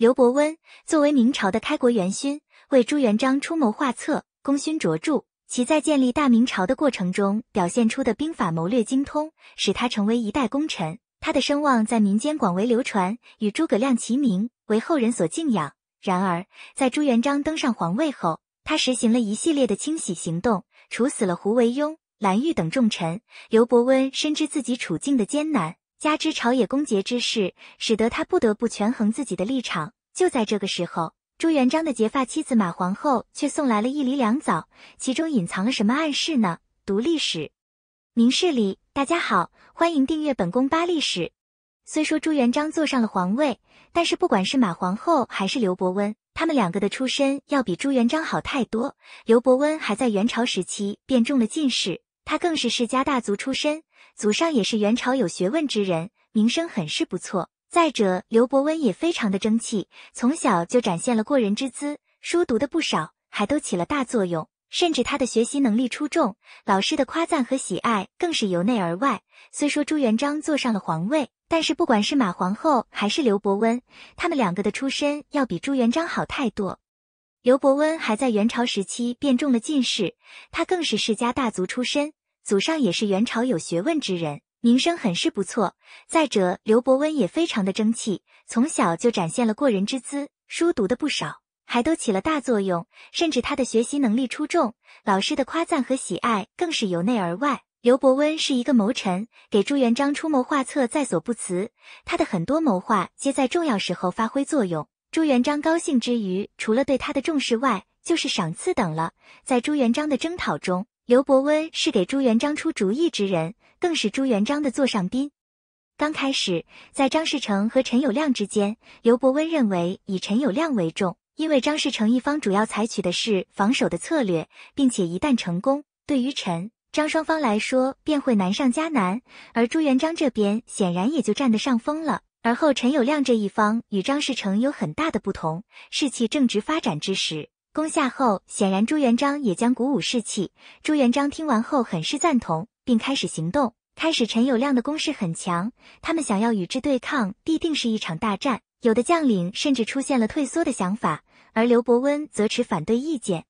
刘伯温作为明朝的开国元勋，为朱元璋出谋划策，功勋卓著。其在建立大明朝的过程中表现出的兵法谋略精通，使他成为一代功臣。他的声望在民间广为流传，与诸葛亮齐名，为后人所敬仰。然而，在朱元璋登上皇位后，他实行了一系列的清洗行动，处死了胡惟庸、蓝玉等重臣。刘伯温深知自己处境的艰难。加之朝野公决之事，使得他不得不权衡自己的立场。就在这个时候，朱元璋的结发妻子马皇后却送来了一厘两枣，其中隐藏了什么暗示呢？读历史，明事理。大家好，欢迎订阅本宫八历史。虽说朱元璋坐上了皇位，但是不管是马皇后还是刘伯温，他们两个的出身要比朱元璋好太多。刘伯温还在元朝时期便中了进士。他更是世家大族出身，祖上也是元朝有学问之人，名声很是不错。再者，刘伯温也非常的争气，从小就展现了过人之姿，书读的不少，还都起了大作用。甚至他的学习能力出众，老师的夸赞和喜爱更是由内而外。虽说朱元璋坐上了皇位，但是不管是马皇后还是刘伯温，他们两个的出身要比朱元璋好太多。刘伯温还在元朝时期便中了进士，他更是世家大族出身。祖上也是元朝有学问之人，名声很是不错。再者，刘伯温也非常的争气，从小就展现了过人之姿，书读的不少，还都起了大作用。甚至他的学习能力出众，老师的夸赞和喜爱更是由内而外。刘伯温是一个谋臣，给朱元璋出谋划策在所不辞。他的很多谋划皆在重要时候发挥作用。朱元璋高兴之余，除了对他的重视外，就是赏赐等了。在朱元璋的征讨中。刘伯温是给朱元璋出主意之人，更是朱元璋的座上宾。刚开始，在张士诚和陈友谅之间，刘伯温认为以陈友谅为重，因为张士诚一方主要采取的是防守的策略，并且一旦成功，对于陈、张双方来说便会难上加难，而朱元璋这边显然也就占得上风了。而后，陈友谅这一方与张士诚有很大的不同，士气正值发展之时。攻下后，显然朱元璋也将鼓舞士气。朱元璋听完后很是赞同，并开始行动。开始，陈友谅的攻势很强，他们想要与之对抗，必定是一场大战。有的将领甚至出现了退缩的想法，而刘伯温则持反对意见，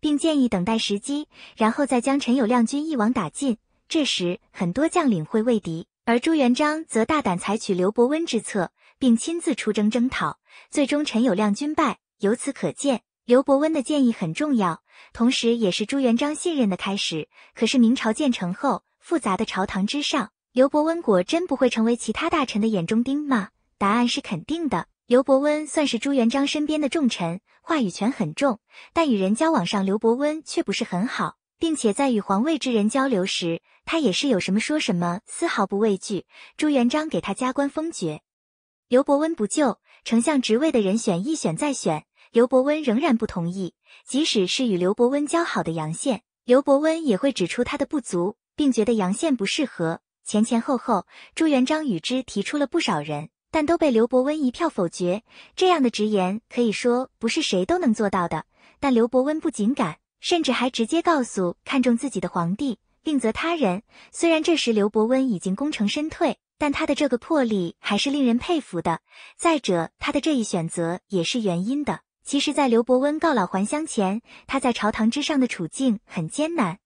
并建议等待时机，然后再将陈友谅军一网打尽。这时，很多将领会畏敌，而朱元璋则大胆采取刘伯温之策，并亲自出征征讨。最终，陈友谅军败。由此可见。刘伯温的建议很重要，同时也是朱元璋信任的开始。可是明朝建成后，复杂的朝堂之上，刘伯温果真不会成为其他大臣的眼中钉吗？答案是肯定的。刘伯温算是朱元璋身边的重臣，话语权很重。但与人交往上，刘伯温却不是很好，并且在与皇位之人交流时，他也是有什么说什么，丝毫不畏惧。朱元璋给他加官封爵，刘伯温不就丞相职位的人选一选再选。刘伯温仍然不同意，即使是与刘伯温交好的杨宪，刘伯温也会指出他的不足，并觉得杨宪不适合。前前后后，朱元璋与之提出了不少人，但都被刘伯温一票否决。这样的直言可以说不是谁都能做到的，但刘伯温不仅敢，甚至还直接告诉看中自己的皇帝另择他人。虽然这时刘伯温已经功成身退，但他的这个魄力还是令人佩服的。再者，他的这一选择也是原因的。其实，在刘伯温告老还乡前，他在朝堂之上的处境很艰难，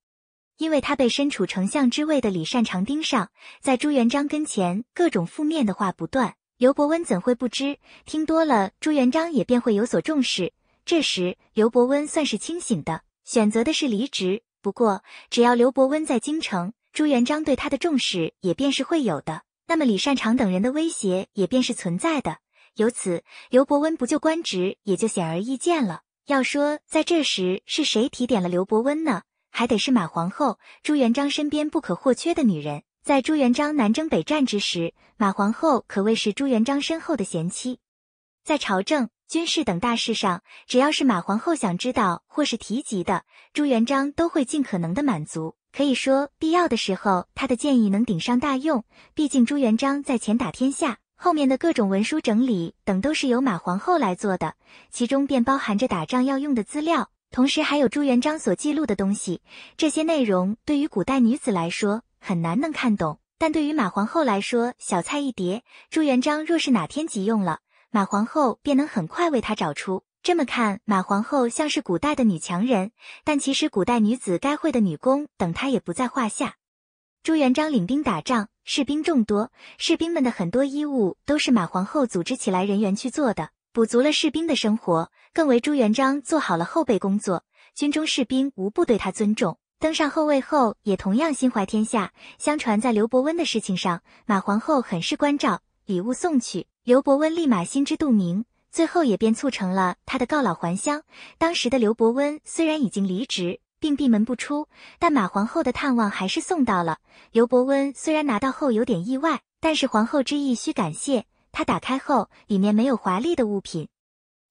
因为他被身处丞相之位的李善长盯上，在朱元璋跟前各种负面的话不断。刘伯温怎会不知？听多了，朱元璋也便会有所重视。这时，刘伯温算是清醒的，选择的是离职。不过，只要刘伯温在京城，朱元璋对他的重视也便是会有的，那么李善长等人的威胁也便是存在的。由此，刘伯温不就官职也就显而易见了。要说在这时是谁提点了刘伯温呢？还得是马皇后，朱元璋身边不可或缺的女人。在朱元璋南征北战之时，马皇后可谓是朱元璋身后的贤妻。在朝政、军事等大事上，只要是马皇后想知道或是提及的，朱元璋都会尽可能的满足。可以说，必要的时候，他的建议能顶上大用。毕竟朱元璋在前打天下。后面的各种文书整理等都是由马皇后来做的，其中便包含着打仗要用的资料，同时还有朱元璋所记录的东西。这些内容对于古代女子来说很难能看懂，但对于马皇后来说小菜一碟。朱元璋若是哪天急用了，马皇后便能很快为他找出。这么看，马皇后像是古代的女强人，但其实古代女子该会的女工等她也不在话下。朱元璋领兵打仗，士兵众多，士兵们的很多衣物都是马皇后组织起来人员去做的，补足了士兵的生活，更为朱元璋做好了后备工作。军中士兵无不对他尊重，登上后位后，也同样心怀天下。相传在刘伯温的事情上，马皇后很是关照，礼物送去，刘伯温立马心知肚明，最后也便促成了他的告老还乡。当时的刘伯温虽然已经离职。并闭门不出，但马皇后的探望还是送到了。刘伯温虽然拿到后有点意外，但是皇后之意需感谢。他打开后，里面没有华丽的物品，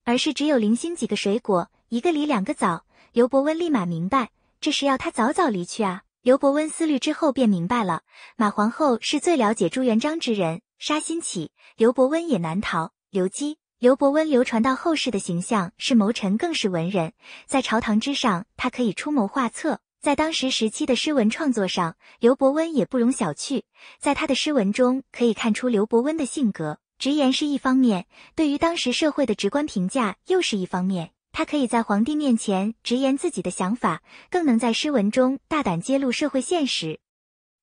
而是只有零星几个水果，一个梨，两个枣。刘伯温立马明白，这是要他早早离去啊！刘伯温思虑之后便明白了，马皇后是最了解朱元璋之人，杀心起，刘伯温也难逃。刘基。刘伯温流传到后世的形象是谋臣，更是文人。在朝堂之上，他可以出谋划策；在当时时期的诗文创作上，刘伯温也不容小觑。在他的诗文中，可以看出刘伯温的性格：直言是一方面，对于当时社会的直观评价又是一方面。他可以在皇帝面前直言自己的想法，更能在诗文中大胆揭露社会现实。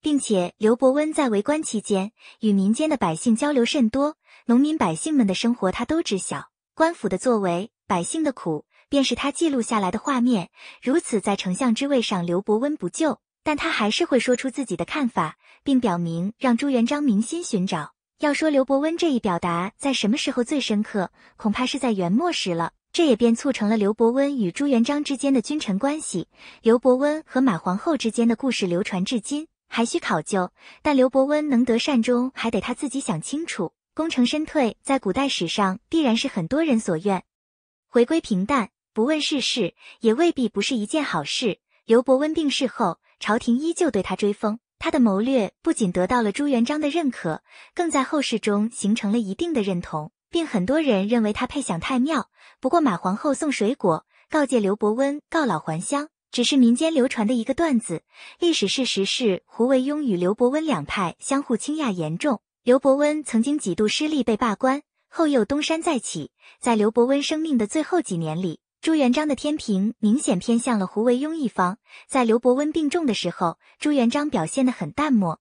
并且，刘伯温在为官期间，与民间的百姓交流甚多。农民百姓们的生活，他都知晓；官府的作为，百姓的苦，便是他记录下来的画面。如此，在丞相之位上，刘伯温不救，但他还是会说出自己的看法，并表明让朱元璋明心寻找。要说刘伯温这一表达在什么时候最深刻，恐怕是在元末时了。这也便促成了刘伯温与朱元璋之间的君臣关系。刘伯温和马皇后之间的故事流传至今，还需考究。但刘伯温能得善终，还得他自己想清楚。功成身退，在古代史上必然是很多人所愿。回归平淡，不问世事，也未必不是一件好事。刘伯温病逝后，朝廷依旧对他追封，他的谋略不仅得到了朱元璋的认可，更在后世中形成了一定的认同，并很多人认为他配享太庙。不过，马皇后送水果告诫刘伯温告老还乡，只是民间流传的一个段子。历史事实是，胡惟庸与刘伯温两派相互倾轧严重。刘伯温曾经几度失利，被罢官，后又东山再起。在刘伯温生命的最后几年里，朱元璋的天平明显偏向了胡惟庸一方。在刘伯温病重的时候，朱元璋表现得很淡漠，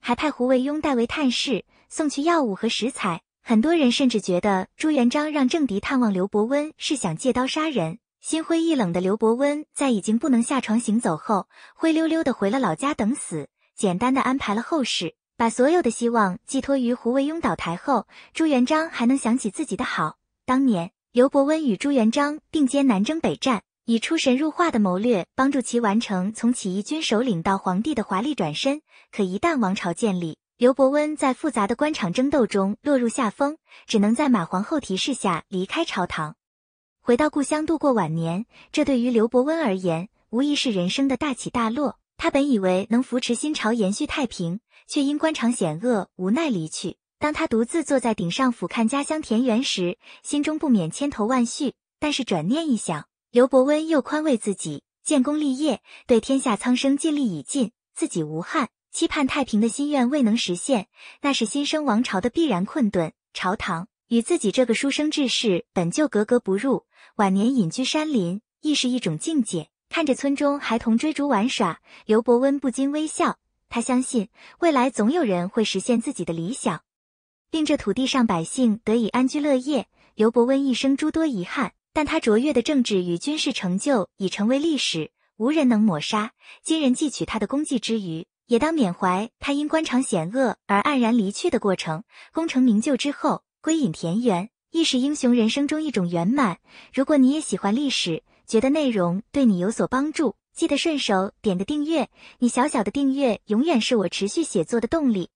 还派胡惟庸代为探视，送去药物和食材。很多人甚至觉得朱元璋让政敌探望刘伯温是想借刀杀人。心灰意冷的刘伯温在已经不能下床行走后，灰溜溜地回了老家等死，简单地安排了后事。把所有的希望寄托于胡惟庸倒台后，朱元璋还能想起自己的好。当年，刘伯温与朱元璋并肩南征北战，以出神入化的谋略帮助其完成从起义军首领到皇帝的华丽转身。可一旦王朝建立，刘伯温在复杂的官场争斗中落入下风，只能在马皇后提示下离开朝堂，回到故乡度过晚年。这对于刘伯温而言，无疑是人生的大起大落。他本以为能扶持新朝延续太平。却因官场险恶，无奈离去。当他独自坐在顶上俯瞰家乡田园时，心中不免千头万绪。但是转念一想，刘伯温又宽慰自己：建功立业，对天下苍生尽力已尽，自己无憾。期盼太平的心愿未能实现，那是新生王朝的必然困顿。朝堂与自己这个书生志士本就格格不入。晚年隐居山林，亦是一种境界。看着村中孩童追逐玩耍，刘伯温不禁微笑。他相信未来总有人会实现自己的理想，令这土地上百姓得以安居乐业。刘伯温一生诸多遗憾，但他卓越的政治与军事成就已成为历史，无人能抹杀。今人汲取他的功绩之余，也当缅怀他因官场险恶而黯然离去的过程。功成名就之后归隐田园，亦是英雄人生中一种圆满。如果你也喜欢历史，觉得内容对你有所帮助。记得顺手点个订阅，你小小的订阅永远是我持续写作的动力。